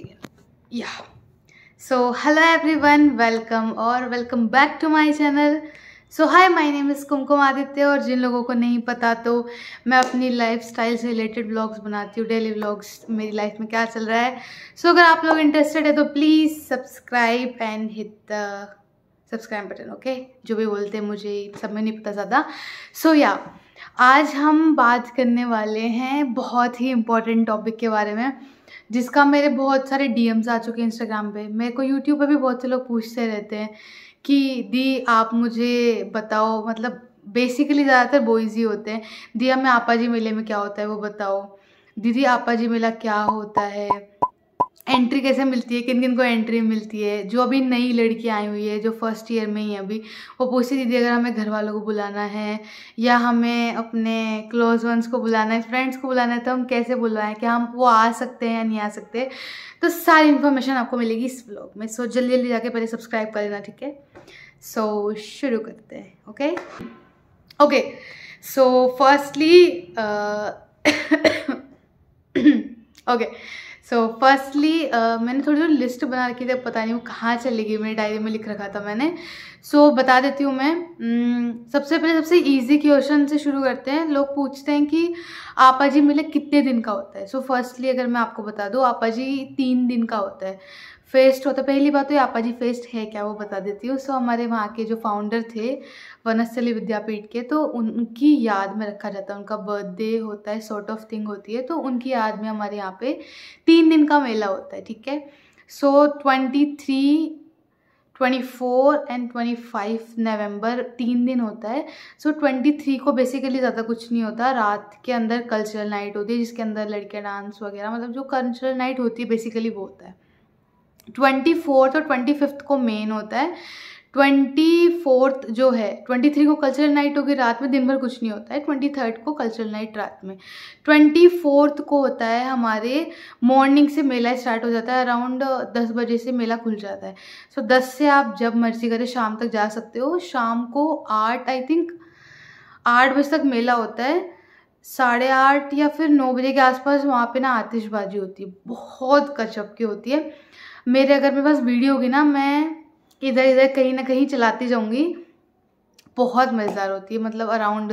या yeah so hello everyone welcome or welcome back to my channel so hi my name is Kumkum Aditya और जिन लोगों को नहीं पता तो मैं अपनी लाइफ स्टाइल से रिलेटेड ब्लॉग्स बनाती हूँ डेली ब्लॉग्स मेरी लाइफ में क्या चल रहा है सो so, अगर आप लोग इंटरेस्टेड है तो please subscribe and hit the subscribe button okay जो भी बोलते हैं मुझे सब में नहीं पता ज़्यादा सो so, या yeah, आज हम बात करने वाले हैं बहुत ही इम्पोर्टेंट टॉपिक के बारे में जिसका मेरे बहुत सारे डीएम्स आ चुके हैं इंस्टाग्राम पे मेरे को यूट्यूब पे भी बहुत से लोग पूछते रहते हैं कि दी आप मुझे बताओ मतलब बेसिकली ज़्यादातर बॉयज़ ही होते हैं दी हमें आपा जी मेले में क्या होता है वो बताओ दीदी आपा जी मेला क्या होता है एंट्री कैसे मिलती है किन किन को एंट्री मिलती है जो अभी नई लड़की आई हुई है जो फर्स्ट ईयर में ही अभी वो पूछती दीदी अगर हमें घर वालों को बुलाना है या हमें अपने क्लोज वंस को बुलाना है फ्रेंड्स को बुलाना है तो हम कैसे बुलवाएं कि हम वो आ सकते हैं या नहीं आ सकते तो सारी इन्फॉर्मेशन आपको मिलेगी इस ब्लॉग में सो जल्दी जल्दी जाके पहले सब्सक्राइब कर लेना ठीक है सो शुरू करते हैं okay okay so firstly okay so so, firstly uh, मैंने थोड़ी थोड़ी लिस्ट बना रखी थी पता नहीं वो कहाँ चली गई मेरी डायरी में लिख रखा था मैंने सो so, बता देती हूँ मैं hmm, सबसे पहले सबसे इजी क्वेश्चन से शुरू करते हैं लोग पूछते हैं कि आपा जी मेला कितने दिन का होता है सो so, फर्स्टली अगर मैं आपको बता दूँ आपा जी तीन दिन का होता है फेस्ट होता पहली बात तो आपा जी फेस्ट है क्या वो बता देती हूँ सो हमारे वहाँ के जो फाउंडर थे वनस्थली विद्यापीठ के तो उनकी याद में रखा जाता है उनका बर्थडे होता है सॉर्ट ऑफ थिंग होती है तो उनकी याद में हमारे यहाँ पे तीन दिन का मेला होता है ठीक है so twenty three twenty four and twenty five November तीन दिन होता है सो ट्वेंटी थ्री को बेसिकली ज़्यादा कुछ नहीं होता रात के अंदर कल्चरल नाइट होती है जिसके अंदर लड़के डांस वगैरह मतलब जो कल्चरल नाइट होती है बेसिकली वो होता है ट्वेंटी फोर्थ और ट्वेंटी फिफ्थ को मेन होता है ट्वेंटी फोर्थ जो है ट्वेंटी थ्री को कल्चरल नाइट होगी रात में दिन भर कुछ नहीं होता है ट्वेंटी थर्ड को कल्चरल नाइट रात में ट्वेंटी फोर्थ को होता है हमारे मॉर्निंग से मेला स्टार्ट हो जाता है अराउंड दस बजे से मेला खुल जाता है सो so, दस से आप जब मर्जी करें शाम तक जा सकते हो शाम को आठ आई थिंक आठ बजे तक मेला होता है साढ़े आठ या फिर नौ बजे के आसपास वहाँ पे ना आतिशबाजी होती है बहुत कचप की होती है मेरे अगर मेरे पास वीडियो होगी ना मैं इधर इधर कहीं ना कहीं चलाती जाऊँगी बहुत मज़ेदार होती है मतलब अराउंड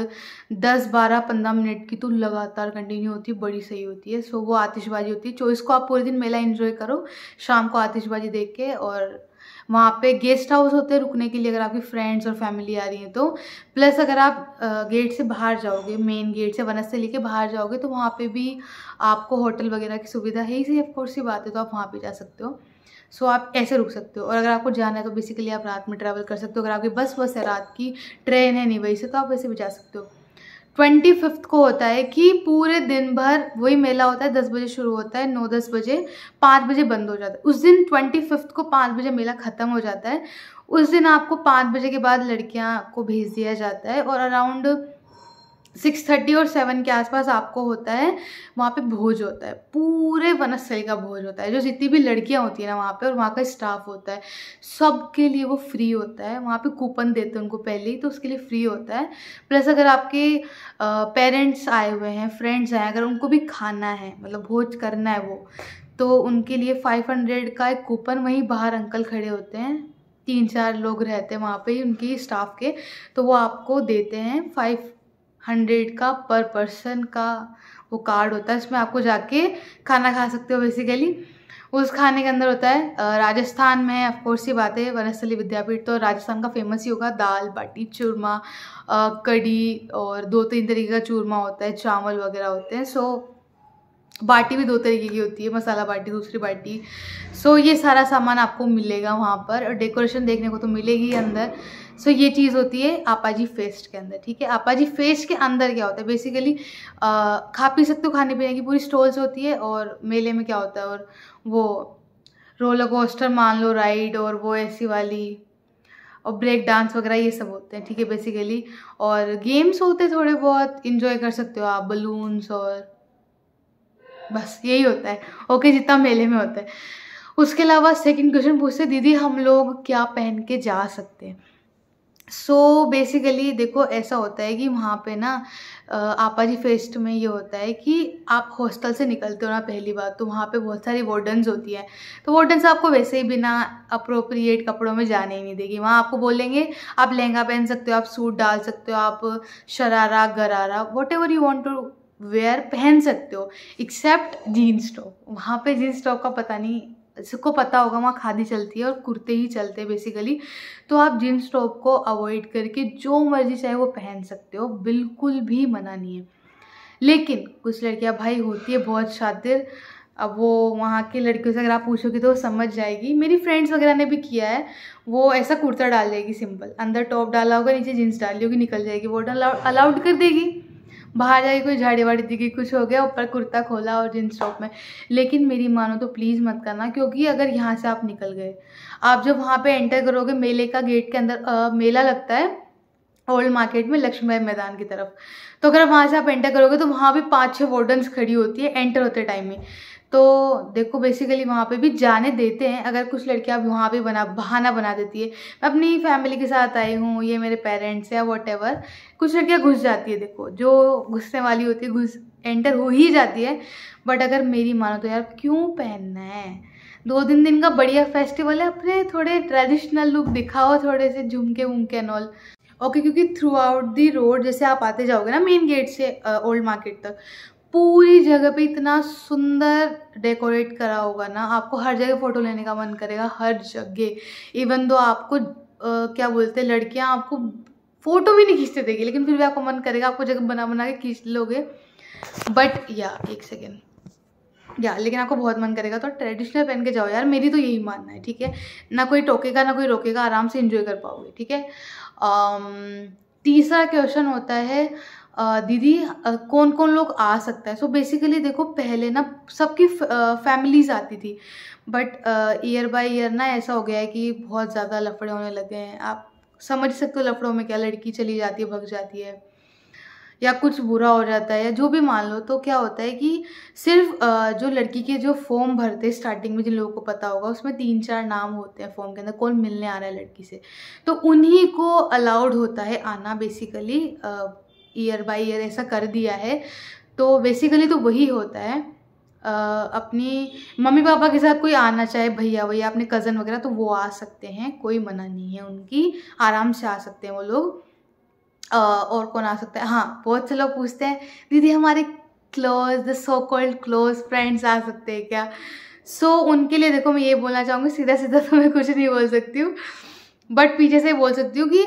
दस बारह पंद्रह मिनट की तो लगातार कंटिन्यू होती है बड़ी सही होती है सो वो आतिशबाजी होती है चौबीस को आप पूरे दिन मेला इन्जॉय करो शाम को आतिशबाजी देख के और वहाँ पे गेस्ट हाउस होते हैं रुकने के लिए अगर आपकी फ्रेंड्स और फैमिली आ रही है तो प्लस अगर आप गेट से बाहर जाओगे मेन गेट से वनस से लेके बाहर जाओगे तो वहाँ पे भी आपको होटल वगैरह की सुविधा है ही सही ऑफकोर्स ही बात है तो आप वहाँ पर जा सकते हो सो आप ऐसे रुक सकते हो और अगर आपको जाना है तो बेसिकली आप रात में ट्रैवल कर सकते हो अगर आपकी बस बस है रात की ट्रेन है नहीं वही से तो आप वैसे भी जा सकते हो ट्वेंटी फिफ्थ को होता है कि पूरे दिन भर वही मेला होता है दस बजे शुरू होता है नौ दस बजे पाँच बजे बंद हो जाता है उस दिन ट्वेंटी फिफ्थ को पाँच बजे मेला ख़त्म हो जाता है उस दिन आपको पाँच बजे के बाद लड़कियाँ को भेज दिया जाता है और अराउंड सिक्स थर्टी और सेवन के आसपास आपको होता है वहाँ पे भोज होता है पूरे वनस्थली का भोज होता है जो जितनी भी लड़कियाँ होती हैं ना वहाँ पे और वहाँ का स्टाफ होता है सब के लिए वो फ्री होता है वहाँ पे कूपन देते हैं उनको पहले ही तो उसके लिए फ्री होता है प्लस अगर आपके पेरेंट्स आए हुए हैं फ्रेंड्स हैं अगर उनको भी खाना है मतलब भोज करना है वो तो उनके लिए फाइव हंड्रेड का एक कूपन वहीं बाहर अंकल खड़े होते हैं तीन चार लोग रहते हैं वहाँ पे ही उनकी स्टाफ के तो वो आपको देते हैं फाइव हंड्रेड का पर पर्सन का वो कार्ड होता है उसमें आपको जाके खाना खा सकते हो बेसिकली उस खाने के अंदर होता है राजस्थान में ऑफकोर्स ये बात है वनस्थली विद्यापीठ तो राजस्थान का फेमस ही होगा दाल बाटी चूरमा कड़ी और दो तीन तरीके का चूरमा होता है चावल वगैरह होते हैं सो बाटी भी दो तरीके की होती है मसाला बाटी दूसरी बाटी सो so, ये सारा सामान आपको मिलेगा वहाँ पर और डेकोरेशन देखने को तो मिलेगी अंदर सो so, ये चीज़ होती है आपाजी फेस्ट के अंदर ठीक है आपाजी फेस्ट के अंदर क्या होता है बेसिकली खा पी सकते हो खाने पीने की पूरी स्टॉल्स होती है और मेले में क्या होता है और वो रोलर कोस्टर मान लो राइड और वो ऐसी वाली और ब्रेक डांस वगैरह ये सब होते हैं ठीक है बेसिकली और गेम्स होते थोड़े बहुत इन्जॉय कर सकते हो आप बलून्स और बस यही होता है ओके जितना मेले में होता है उसके अलावा सेकंड क्वेश्चन पूछते दीदी हम लोग क्या पहन के जा सकते हैं सो so, बेसिकली देखो ऐसा होता है कि वहाँ पे ना आपा जी फेस्ट में ये होता है कि आप हॉस्टल से निकलते हो ना पहली बार तो वहाँ पे बहुत सारी वार्डन्स होती है तो वार्डन्स आपको वैसे ही बिना अप्रोप्रिएट कपड़ों में जाने ही नहीं देगी वहाँ आपको बोलेंगे आप लहंगा पहन सकते हो आप सूट डाल सकते हो आप शरारा गरारा whatever you want to wear पहन सकते हो एक्सेप्ट जीन्स टॉप वहाँ पे जीन्स टॉप का पता नहीं सबको पता होगा वहाँ खादी चलती है और कुर्ते ही चलते हैं बेसिकली तो आप जीन्स टॉप को अवॉइड करके जो मर्जी चाहे वो पहन सकते हो बिल्कुल भी मना नहीं है लेकिन कुछ लड़कियाँ भाई होती है बहुत शातिर अब वो वहाँ के लड़कियों से अगर आप पूछोगे तो वो समझ जाएगी मेरी फ्रेंड्स वगैरह ने भी किया है वो ऐसा कुर्ता डाल देगी सिंपल अंदर टॉप डाला होगा नीचे जीन्स डाली होगी निकल जाएगी वो अलाउड कर देगी बाहर जाके कोई झाड़ी वाड़ी दिखी कुछ हो गया ऊपर कुर्ता खोला और जींस टॉप में लेकिन मेरी मानो तो प्लीज़ मत करना क्योंकि अगर यहाँ से आप निकल गए आप जब वहाँ पर एंटर करोगे मेले का गेट के अंदर आ, मेला लगता है ओल्ड मार्केट में लक्ष्मीबाई मैदान की तरफ तो अगर वहाँ से आप एंटर करोगे तो वहाँ भी पाँच छः वार्डन्स खड़ी होती है एंटर होते टाइम में तो देखो बेसिकली वहाँ पे भी जाने देते हैं अगर कुछ लड़कियाँ अब वहाँ पे बना बहाना बना देती है मैं अपनी फैमिली के साथ आई हूँ ये मेरे पेरेंट्स या वॉट कुछ लड़कियाँ घुस जाती है देखो जो घुसने वाली होती है घुस एंटर हो ही जाती है बट अगर मेरी मानो तो यार क्यों पहनना है दो तीन दिन, दिन का बढ़िया फेस्टिवल है अपने थोड़े ट्रेडिशनल लुक दिखाओ थोड़े से झुमके वुमके एंड ऑल ओके क्योंकि थ्रू आउट दी रोड जैसे आप आते जाओगे ना मेन गेट से ओल्ड मार्केट तक पूरी जगह पे इतना सुंदर डेकोरेट करा होगा ना आपको हर जगह फ़ोटो लेने का मन करेगा हर जगह इवन दो आपको आ, क्या बोलते हैं लड़कियाँ आपको फ़ोटो भी नहीं खींचते देगी लेकिन फिर भी आपको मन करेगा आपको जगह बना बना के खींच लोगे बट या एक सेकेंड या लेकिन आपको बहुत मन करेगा तो ट्रेडिशनल पहन के जाओ यार मेरी तो यही मानना है ठीक है ना कोई टोकेगा ना कोई रोकेगा आराम से इंजॉय कर पाओगे ठीक है um, तीसरा क्वेश्चन होता है दीदी कौन कौन लोग आ सकता है सो so बेसिकली देखो पहले ना सबकी फैमिलीज़ आती थी बट ईयर बाय ईयर ना ऐसा हो गया है कि बहुत ज़्यादा लफड़े होने लगे हैं आप समझ सकते हो लफड़ों में क्या लड़की चली जाती है भग जाती है या कुछ बुरा हो जाता है या जो भी मान लो तो क्या होता है कि सिर्फ जो लड़की के जो फॉर्म भरते स्टार्टिंग में जिन लोगों को पता होगा उसमें तीन चार नाम होते हैं फॉर्म के अंदर कौन मिलने आ रहा है लड़की से तो उन्हीं को अलाउड होता है आना बेसिकली ईयर बाय ईयर ऐसा कर दिया है तो बेसिकली तो वही होता है आ, अपनी मम्मी पापा के साथ कोई आना चाहे भैया भैया अपने कज़न वगैरह तो वो आ सकते हैं कोई मना नहीं है उनकी आराम से आ सकते हैं वो लोग और कौन आ सकता है हाँ बहुत से लोग पूछते हैं दीदी हमारे close the so called close friends आ सकते हैं क्या सो so, उनके लिए देखो मैं ये बोलना चाहूँगी सीधा सीधा तो मैं कुछ नहीं बोल सकती हूँ बट पीछे से बोल सकती हूँ कि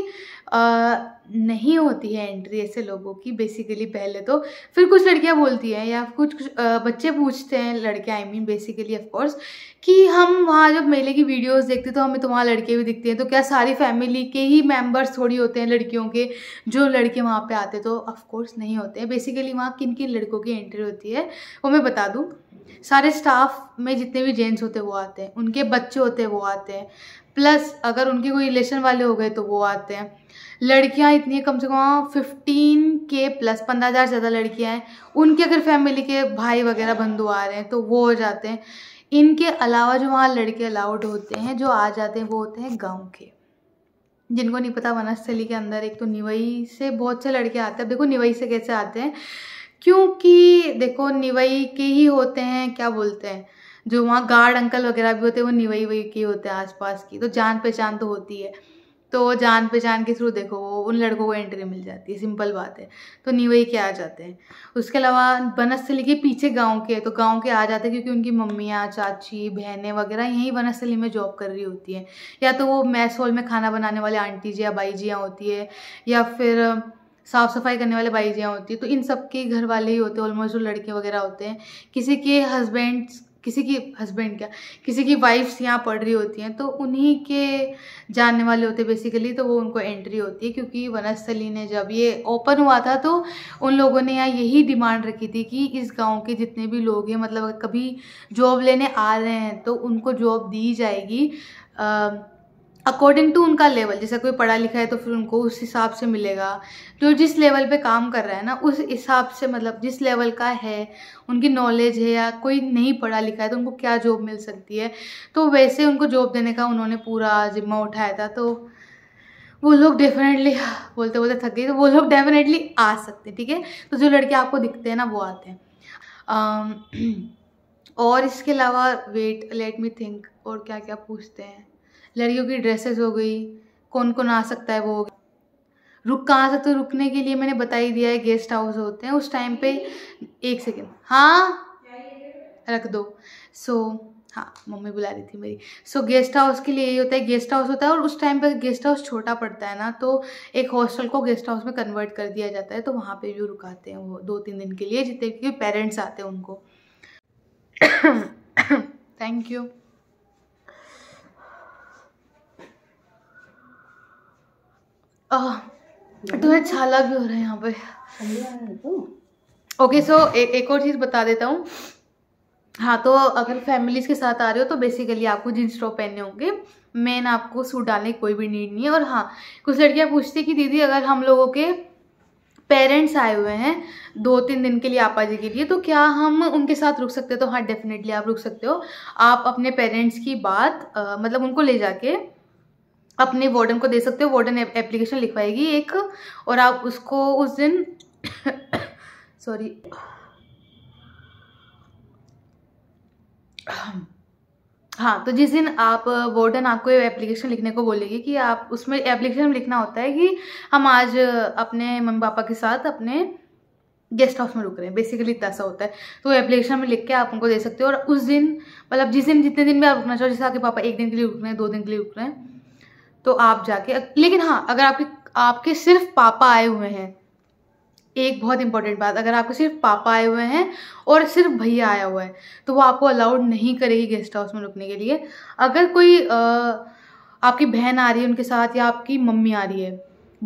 आ, नहीं होती है एंट्री ऐसे लोगों की बेसिकली पहले तो फिर कुछ लड़कियाँ बोलती हैं या कुछ कुछ आ, बच्चे पूछते हैं लड़के आई मीन बेसिकली कोर्स कि हम वहाँ जब मेले की वीडियोस देखते तो हमें तो वहाँ लड़के भी दिखते हैं तो क्या सारी फैमिली के ही मेंबर्स थोड़ी होते हैं लड़कियों के जो लड़के वहाँ पर आते तो ऑफकोर्स नहीं होते हैं बेसिकली वहाँ किन किन लड़कों की एंट्री होती है वो मैं बता दूँ सारे स्टाफ में जितने भी जेंट्स होते हैं वो आते हैं उनके बच्चे होते हैं वो आते हैं प्लस अगर उनके कोई रिलेशन वाले हो गए तो वो आते हैं लड़कियां इतनी कम से कम फिफ्टीन के प्लस पंद्रह हज़ार ज़्यादा लड़कियां हैं उनके अगर फैमिली के भाई वगैरह बंधु आ रहे हैं तो वो हो जाते हैं इनके अलावा जो वहाँ लड़के अलाउड होते हैं जो आ जाते हैं वो होते हैं गाँव के जिनको नहीं पता वनस्थली के अंदर एक तो निवई से बहुत से लड़के आते हैं देखो निवई से कैसे आते हैं क्योंकि देखो निवई के ही होते हैं क्या बोलते हैं जो वहाँ गार्ड अंकल वगैरह भी होते हैं वो निवई वही के होते हैं आसपास की तो जान पहचान तो होती है तो जान पहचान के थ्रू देखो वो उन लड़कों को एंट्री मिल जाती है सिंपल बात है तो निवई के आ जाते हैं उसके अलावा बनस से पीछे गांव के तो गांव के आ जाते हैं क्योंकि उनकी मम्मियाँ चाची बहनें वगैरह यहीं बनस्थली में जॉब कर रही होती हैं या तो वो मैस हॉल में खाना बनाने वाले आंटी जी या बाई जियाँ होती है या फिर साफ़ सफाई करने वाले बाईजियाँ होती तो इन सब के घर वाले ही होते हैं ऑलमोस्ट जो लड़के वगैरह होते हैं किसी के हस्बैंड्स किसी की हस्बैंड क्या किसी की वाइफ्स यहाँ पढ़ रही होती हैं तो उन्हीं के जानने वाले होते बेसिकली तो वो उनको एंट्री होती है क्योंकि वनस्थली ने जब ये ओपन हुआ था तो उन लोगों ने यहाँ यही डिमांड रखी थी कि इस गांव के जितने भी लोग हैं मतलब कभी जॉब लेने आ रहे हैं तो उनको जॉब दी जाएगी आ, अकॉर्डिंग टू उनका लेवल जैसे कोई पढ़ा लिखा है तो फिर उनको उस हिसाब से मिलेगा जो जिस लेवल पे काम कर रहा है ना उस हिसाब से मतलब जिस लेवल का है उनकी नॉलेज है या कोई नहीं पढ़ा लिखा है तो उनको क्या जॉब मिल सकती है तो वैसे उनको जॉब देने का उन्होंने पूरा जिम्मा उठाया था तो वो लोग डेफिनेटली बोलते बोलते थक गए तो वो लोग डेफिनेटली आ सकते ठीक है तो जो लड़के आपको दिखते हैं ना वो आते हैं और इसके अलावा वेट लेट मी थिंक और क्या क्या पूछते हैं लड़कियों की ड्रेसेस हो गई कौन कौन आ सकता है वो रुक कहाँ सकते हो तो रुकने के लिए मैंने बता ही दिया है गेस्ट हाउस होते हैं उस टाइम पे एक सेकेंड हाँ रख दो सो so, हाँ मम्मी बुला रही थी मेरी सो so, गेस्ट हाउस के लिए यही होता है गेस्ट हाउस होता है और उस टाइम पर गेस्ट हाउस छोटा पड़ता है ना तो एक हॉस्टल को गेस्ट हाउस में कन्वर्ट कर दिया जाता है तो वहाँ पे भी रुकाते हैं वो दो तीन दिन के लिए जितने पेरेंट्स आते हैं उनको थैंक यू तुम्हें तो छाला भी हो रहा है यहाँ पे ओके सो एक और चीज़ बता देता हूँ हाँ तो अगर फैमिलीज के साथ आ रहे हो तो बेसिकली आपको जीन्स टॉप पहनने होंगे मेन आपको सूट डालने की कोई भी नीड नहीं है और हाँ कुछ लड़कियाँ पूछती कि दीदी अगर हम लोगों के पेरेंट्स आए हुए हैं दो तीन दिन के लिए आपा जी के लिए तो क्या हम उनके साथ रुक सकते हो तो हाँ डेफिनेटली आप रुक सकते हो आप अपने पेरेंट्स की बात आ, मतलब उनको ले जाके अपने वार्डन को दे सकते हो वार्डन एप्लीकेशन लिखवाएगी एक और आप उसको उस दिन सॉरी हाँ तो जिस दिन आप वार्डन आपको एप्लीकेशन लिखने को बोलेगी कि आप उसमें एप्लीकेशन में लिखना होता है कि हम आज अपने मम्मी पापा के साथ अपने गेस्ट हाउस में रुक रहे हैं बेसिकली ऐसा होता है तो एप्लीकेशन में लिख के आप उनको दे सकते हो और उस दिन मतलब जिस दिन जितने दिन भी आप रुकना चाहो जैसे आपके पापा एक दिन के लिए रुक रहे हैं दो दिन के लिए रुक रहे हैं तो आप जाके लेकिन हाँ अगर आपके आपके सिर्फ पापा आए हुए हैं एक बहुत इंपॉर्टेंट बात अगर आपके सिर्फ पापा आए हुए हैं और सिर्फ भैया आया हुआ है तो वो आपको अलाउड नहीं करेगी गेस्ट हाउस में रुकने के लिए अगर कोई आ, आपकी बहन आ रही है उनके साथ या आपकी मम्मी आ रही है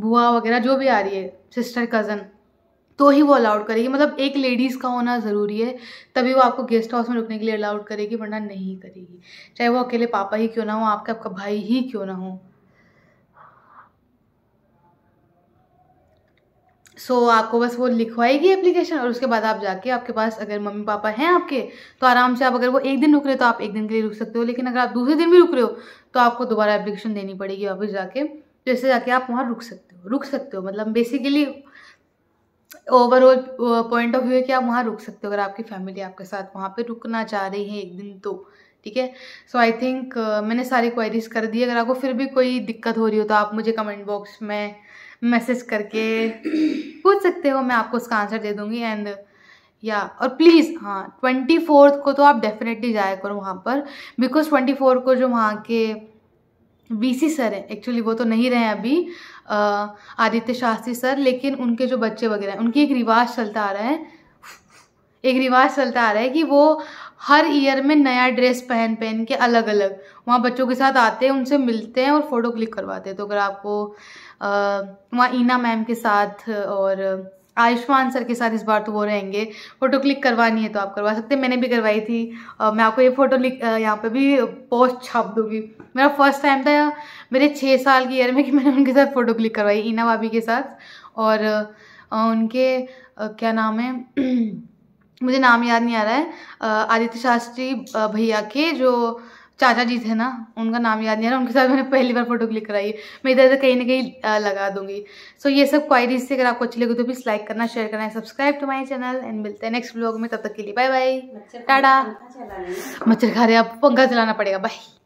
बुआ वगैरह जो भी आ रही है सिस्टर कज़न तो ही वो अलाउड करेगी मतलब एक लेडीज़ का होना ज़रूरी है तभी वो आपको गेस्ट हाउस में रुकने के लिए अलाउड करेगी वरना नहीं करेगी चाहे वो अकेले पापा ही क्यों ना हो आपका आपका भाई ही क्यों ना हो सो so, आपको बस वो लिखवाएगी एप्लीकेशन और उसके बाद आप जाके आपके पास अगर मम्मी पापा हैं आपके तो आराम से आप अगर वो एक दिन रुक रहे हो तो आप एक दिन के लिए रुक सकते हो लेकिन अगर आप दूसरे दिन भी रुक रहे हो तो आपको दोबारा एप्लीकेशन देनी पड़ेगी वापस जाके तो इससे जाके आप वहाँ रुक सकते हो रुक सकते हो मतलब basically overall point of view है कि आप वहाँ रुक सकते हो अगर आपकी फैमिली आपके साथ वहाँ पर रुकना चाह रही है एक दिन तो ठीक है सो आई थिंक मैंने सारी क्वायरीज कर दी अगर आपको फिर भी कोई दिक्कत हो रही हो तो आप मुझे कमेंट बॉक्स में मैसेज करके पूछ सकते हो मैं आपको उसका आंसर दे दूँगी एंड या और प्लीज़ हाँ ट्वेंटी फोर्थ को तो आप डेफिनेटली जाया करो वहाँ पर बिकॉज ट्वेंटी फोर को जो वहाँ के बीसी सर हैं एक्चुअली वो तो नहीं रहे अभी आदित्य शास्त्री सर लेकिन उनके जो बच्चे वगैरह हैं उनकी एक रिवाज चलता आ रहा है एक रिवाज चलता आ रहा है कि वो हर ईयर में नया ड्रेस पहन पहन के अलग अलग वहाँ बच्चों के साथ आते हैं उनसे मिलते हैं और फ़ोटो क्लिक करवाते हैं तो अगर आपको मीना मैम के साथ और आयुष्मान सर के साथ इस बार तो वो रहेंगे फ़ोटो क्लिक करवानी है तो आप करवा सकते हैं मैंने भी करवाई थी आ, मैं आपको ये फ़ोटो यहाँ पे भी पोस्ट छाप दूँगी मेरा फर्स्ट टाइम था मेरे छः साल की ईयर में कि मैंने उनके साथ फ़ोटो क्लिक करवाई ईना भाभी के साथ और आ, उनके आ, क्या नाम है मुझे नाम याद नहीं आ रहा है आदित्य शास्त्री भैया के जो चाचा जी थे ना उनका नाम याद नहीं आ रहा उनके साथ मैंने पहली बार फोटो क्लिक कराई मैं इधर इधर कहीं ना कहीं लगा दूंगी सो so, ये सब क्वायरीज से अगर आपको अच्छी लगे तो प्लीज़ लाइक करना शेयर करना subscribe to my channel and मिलते हैं नेक्स्ट ब्लॉग में तब तक के लिए बाय बाय टाटा मच्छर खा रहे आप पंखा चलाना पड़ेगा बाई